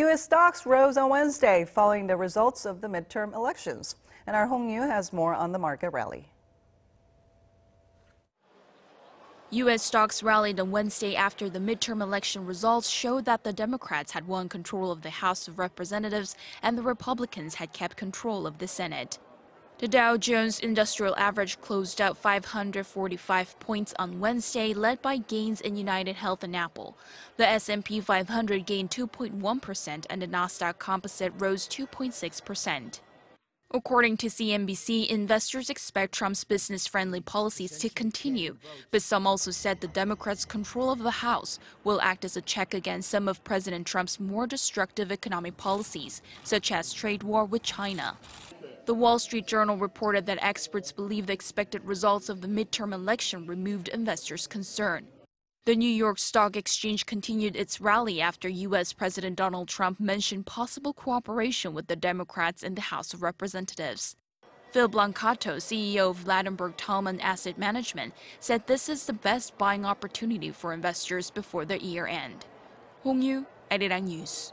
U.S. stocks rose on Wednesday following the results of the midterm elections. And our Hong Yu has more on the market rally. U.S. stocks rallied on Wednesday after the midterm election results showed that the Democrats had won control of the House of Representatives and the Republicans had kept control of the Senate. The Dow Jones Industrial Average closed out 545 points on Wednesday, led by gains in United Health and Apple. The S&P 500 gained 2.1% and the Nasdaq Composite rose 2.6%. According to CNBC, investors expect Trump's business-friendly policies to continue, but some also said the Democrats' control of the House will act as a check against some of President Trump's more destructive economic policies, such as trade war with China. The Wall Street Journal reported that experts believe the expected results of the midterm election removed investors' concern. The New York Stock Exchange continued its rally after U.S. President Donald Trump mentioned possible cooperation with the Democrats in the House of Representatives. Phil Blancato, CEO of Ladenburg Thalmann Asset Management, said this is the best buying opportunity for investors before the year end. Hong Yu, Arirang News.